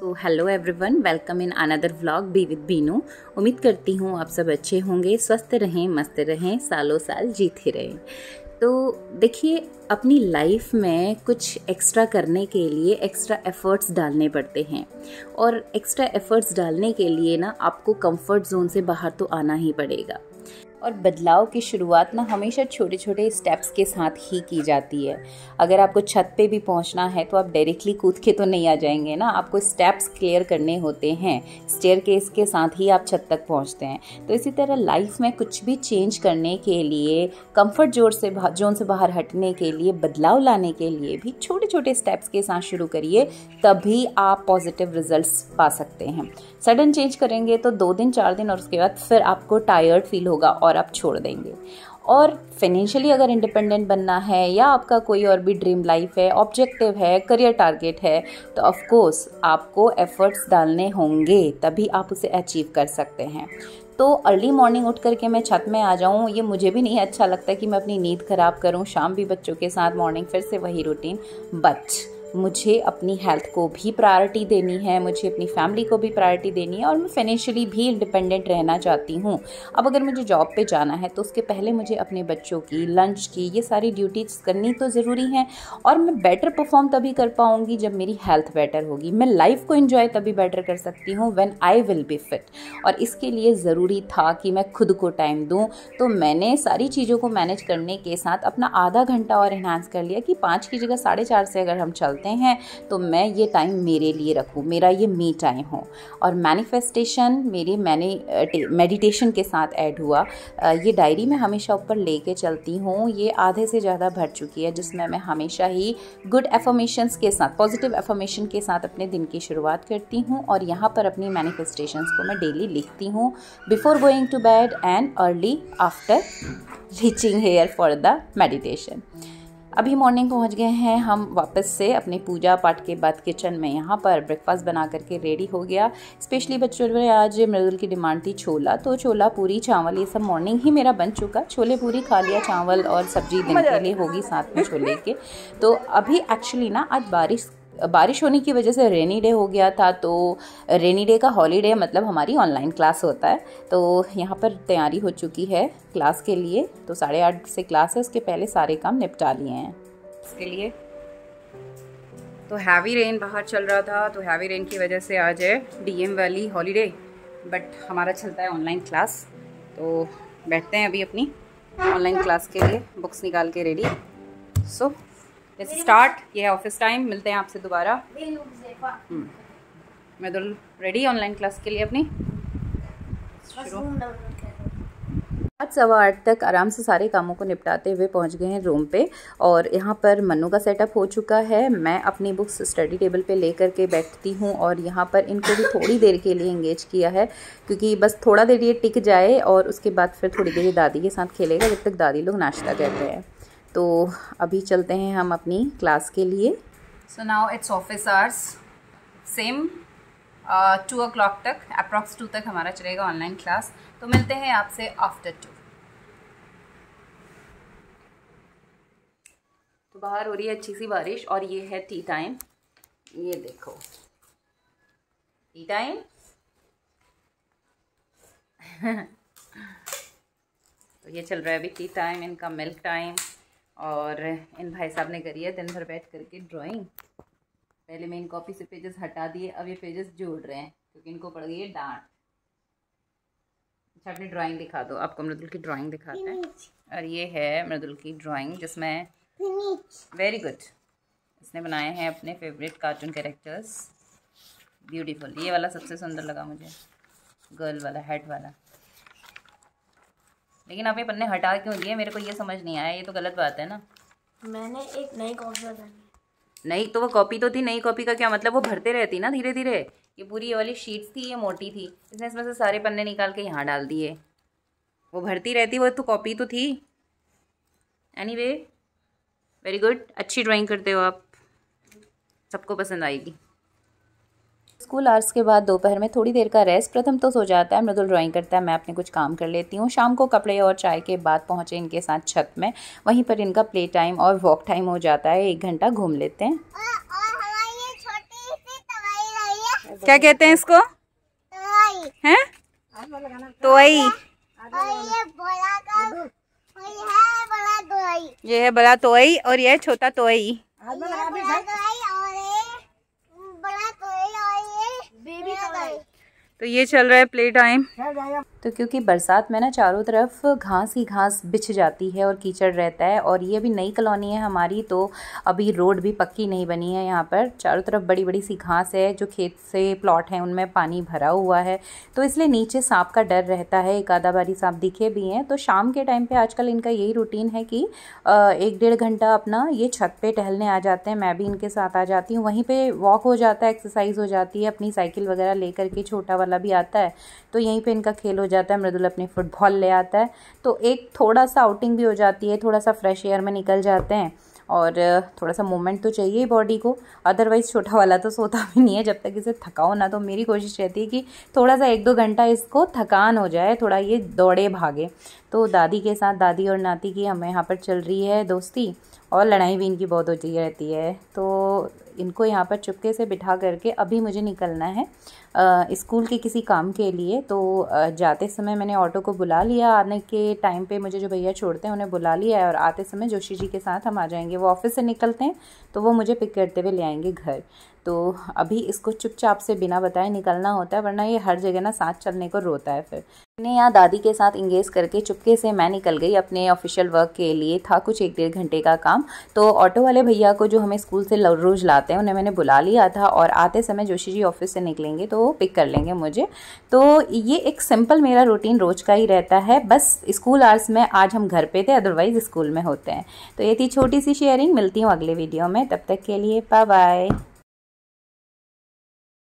तो hello everyone welcome in another vlog B with Binu उम्मीद करती हूँ आप सब अच्छे होंगे स्वस्थ रहें मस्त रहें सालों साल जीते रहें तो देखिए अपनी लाइफ में कुछ एक्स्ट्रा करने के लिए एक्स्ट्रा एफ़र्ट्स डालने पड़ते हैं और एक्स्ट्रा एफ़र्ट्स डालने के लिए ना आपको कंफर्ट जोन से बाहर तो आना ही पड़ेगा और बदलाव की शुरुआत ना हमेशा छोटे छोटे स्टेप्स के साथ ही की जाती है अगर आपको छत पे भी पहुंचना है तो आप डायरेक्टली कूद के तो नहीं आ जाएंगे ना आपको स्टेप्स क्लियर करने होते हैं स्टेयर केस के साथ ही आप छत तक पहुंचते हैं तो इसी तरह लाइफ में कुछ भी चेंज करने के लिए कंफर्ट जोर से जोन से बाहर हटने के लिए बदलाव लाने के लिए भी छोटे छोटे स्टेप्स के साथ शुरू करिए तभी आप पॉजिटिव रिजल्ट पा सकते हैं सडन चेंज करेंगे तो दो दिन चार दिन और उसके बाद फिर आपको टायर्ड फील होगा और आप छोड़ देंगे और फाइनेंशियली अगर इंडिपेंडेंट बनना है या आपका कोई और भी ड्रीम लाइफ है ऑब्जेक्टिव है करियर टारगेट है तो ऑफ कोर्स आपको एफर्ट्स डालने होंगे तभी आप उसे अचीव कर सकते हैं तो अर्ली मॉर्निंग उठ करके मैं छत में आ जाऊँ ये मुझे भी नहीं अच्छा लगता कि मैं अपनी नींद ख़राब करूँ शाम भी बच्चों के साथ मॉर्निंग फिर से वही रूटीन बच मुझे अपनी हेल्थ को भी प्रायोरिटी देनी है मुझे अपनी फैमिली को भी प्रायोरिटी देनी है और मैं फाइनेंशियली भी इंडिपेंडेंट रहना चाहती हूँ अब अगर मुझे जॉब पे जाना है तो उसके पहले मुझे अपने बच्चों की लंच की ये सारी ड्यूटीज करनी तो ज़रूरी हैं और मैं बेटर परफॉर्म तभी कर पाऊँगी जब मेरी हेल्थ बेटर होगी मैं लाइफ को इन्जॉय तभी बेटर कर सकती हूँ when I will be fit और इसके लिए ज़रूरी था कि मैं खुद को टाइम दूँ तो मैंने सारी चीज़ों को मैनेज करने के साथ अपना आधा घंटा और इन्हांस कर लिया कि पाँच की जगह साढ़े चार से अगर हम चलते बोलते हैं तो मैं ये टाइम मेरे लिए रखूँ मेरा ये मी टाइम हो और मैनिफेस्टेशन मेरी मैंने मेडिटेशन के साथ ऐड हुआ ये डायरी मैं हमेशा ऊपर ले कर चलती हूँ ये आधे से ज़्यादा भर चुकी है जिसमें मैं हमेशा ही गुड एफर्मेशंस के साथ पॉजिटिव एफर्मेशन के साथ अपने दिन की शुरुआत करती हूँ और यहाँ पर अपनी मैनिफेस्टेशंस को मैं डेली लिखती हूँ before going to bed and early after reaching here for the meditation अभी मॉर्निंग पहुंच गए हैं हम वापस से अपने पूजा पाठ के बाद किचन में यहाँ पर ब्रेकफास्ट बना करके रेडी हो गया स्पेशली बच्चों ने आज मृदुल की डिमांड थी छोला तो छोला पूरी चावल ये सब मॉर्निंग ही मेरा बन चुका छोले पूरी खा लिया चावल और सब्जी दिन के लिए होगी साथ में छोले के तो अभी एक्चुअली ना आज बारिश बारिश होने की वजह से रेनी डे हो गया था तो रेनी डे का हॉलीडे मतलब हमारी ऑनलाइन क्लास होता है तो यहाँ पर तैयारी हो चुकी है क्लास के लिए तो साढ़े आठ से क्लास है उसके पहले सारे काम निपटा लिए हैं इसके लिए तो हैवी रेन बाहर चल रहा था तो हैवी रेन की वजह से आज है डी वाली हॉलीडे बट हमारा चलता है ऑनलाइन क्लास तो बैठते हैं अभी अपनी ऑनलाइन क्लास के लिए बुक्स निकाल के ready so so, let's start ये है ऑफिस टाइम मिलते हैं आपसे दोबारा hmm. मैं तो रेडी ऑनलाइन क्लास के लिए अपनी आज सवा आठ तक आराम से सारे कामों को निपटाते हुए पहुंच गए हैं रूम पे और यहाँ पर मनु का सेटअप हो चुका है मैं अपनी बुक्स स्टडी टेबल पे ले करके बैठती हूँ और यहाँ पर इनको भी थोड़ी देर के लिए इंगेज किया है क्योंकि बस थोड़ा देर ये टिक जाए और उसके बाद फिर थोड़ी देर दादी के साथ खेलेगा जब तक दादी लोग नाश्ता कर रहे हैं तो अभी चलते हैं हम अपनी क्लास के लिए so now it's office hours same two o'clock तक अप्रॉक्स टू तक हमारा चलेगा ऑनलाइन क्लास तो मिलते हैं आपसे आफ्टर टू तो बाहर हो रही है अच्छी सी बारिश और ये है टी टाइम ये देखो टी टाइम तो ये चल रहा है अभी टी टाइम इनका मिल्क टाइम और इन भाई साहब ने करी है दिन भर बैठ करके ड्राइंग पहले मैं इन कॉपी से पेजेस हटा दिए अब ये पेजेस जोड़ रहे हैं क्योंकि इनको पड़ गई है डांट अच्छा अपनी ड्राइंग दिखा दो आपको मृदुल की ड्राइंग दिखाते हैं और ये है मृदुल की ड्राइंग जिसमें वेरी गुड इसने बनाए हैं अपने फेवरेट कार्टून कैरेक्टर्स ब्यूटीफुल ये वाला सबसे सुंदर लगा मुझे गर्ल वाला हेड वाला लेकिन आपने पन्ने हटा क्यों दिए मेरे को ये समझ नहीं आया ये तो गलत बात है ना मैंने एक नई कॉपी बनाई नई तो वो कॉपी तो थी नई कॉपी का क्या मतलब वो भरते रहती ना धीरे धीरे ये पूरी ये वाली शीट्स थी ये मोटी थी इसने इसमें से सारे पन्ने निकाल के यहाँ डाल दिए वो भरती रहती वो तो कॉपी तो थी एनी वेरी गुड अच्छी ड्राॅइंग करते हो आप सबको पसंद आएगी स्कूल आवर्स के बाद दोपहर में थोड़ी देर का रेस्ट प्रथम तो सो जाता है मृदुल ड्राइंग करता है मैं अपने कुछ काम कर लेती हूँ शाम को कपड़े और चाय के बाद पहुँचे इनके साथ छत में वहीं पर इनका प्ले टाइम और वॉक टाइम हो जाता है एक घंटा घूम लेते हैं क्या कहते हैं इसको हैं तो ये है बड़ा तोई और यह छोटा तोई तो ये चल रहा है प्ले टाइम तो क्योंकि बरसात में ना चारों तरफ घास ही घास बिछ जाती है और कीचड़ रहता है और ये अभी नई कॉलोनी है हमारी तो अभी रोड भी पक्की नहीं बनी है यहाँ पर चारों तरफ बड़ी बड़ी सी घास है जो खेत से प्लॉट हैं उनमें पानी भरा हुआ है तो इसलिए नीचे सांप का डर रहता है एक आधा बारी सांप दिखे भी हैं तो शाम के टाइम पर आजकल इनका यही रूटीन है कि एक डेढ़ घंटा अपना ये छत पर टहलने आ जाते हैं मैं भी इनके साथ आ जाती हूँ वहीं पर वॉक हो जाता है एक्सरसाइज हो जाती है अपनी साइकिल वगैरह ले करके छोटा वाला भी आता है तो यहीं पर इनका खेल हो जाता है मृदुल अपनी फुटबॉल ले आता है तो एक थोड़ा सा आउटिंग भी हो जाती है थोड़ा सा फ्रेश एयर में निकल जाते हैं और थोड़ा सा मूवमेंट तो चाहिए ही बॉडी को अदरवाइज़ छोटा वाला तो सोता भी नहीं है जब तक इसे थकाओ ना तो मेरी कोशिश रहती है कि थोड़ा सा एक दो घंटा इसको थकान हो जाए थोड़ा ये दौड़े भागे तो दादी के साथ दादी और नाती की हमें यहाँ पर चल रही है दोस्ती और लड़ाई भी इनकी बहुत होती रहती है तो इनको यहाँ पर चुपके से बिठा करके अभी मुझे निकलना है स्कूल के किसी काम के लिए तो जाते समय मैंने ऑटो को बुला लिया आने के टाइम पे मुझे जो भैया छोड़ते हैं उन्हें बुला लिया है और आते समय जोशी जी के साथ हम आ जाएंगे वो ऑफिस से निकलते हैं तो वो मुझे पिक करते हुए ले आएंगे घर तो अभी इसको चुपचाप से बिना बताए निकलना होता है वरना ये हर जगह ना साथ चलने को रोता है फिर मैंने यहाँ दादी के साथ इंगेज करके चुपके से मैं निकल गई अपने ऑफिशियल वर्क के लिए था कुछ एक डेढ़ घंटे का काम तो ऑटो वाले भैया को जो हमें स्कूल से रोज़ लाते हैं उन्हें मैंने बुला लिया था और आते समय जोशी जी ऑफिस से निकलेंगे तो वो पिक कर लेंगे मुझे तो ये एक सिंपल मेरा रूटीन रोज़ का ही रहता है बस स्कूल आवर्स में आज हम घर पर थे अदरवाइज़ स्कूल में होते हैं तो ये थी छोटी सी शेयरिंग मिलती हूँ अगले वीडियो में तब तक के लिए बाय बाय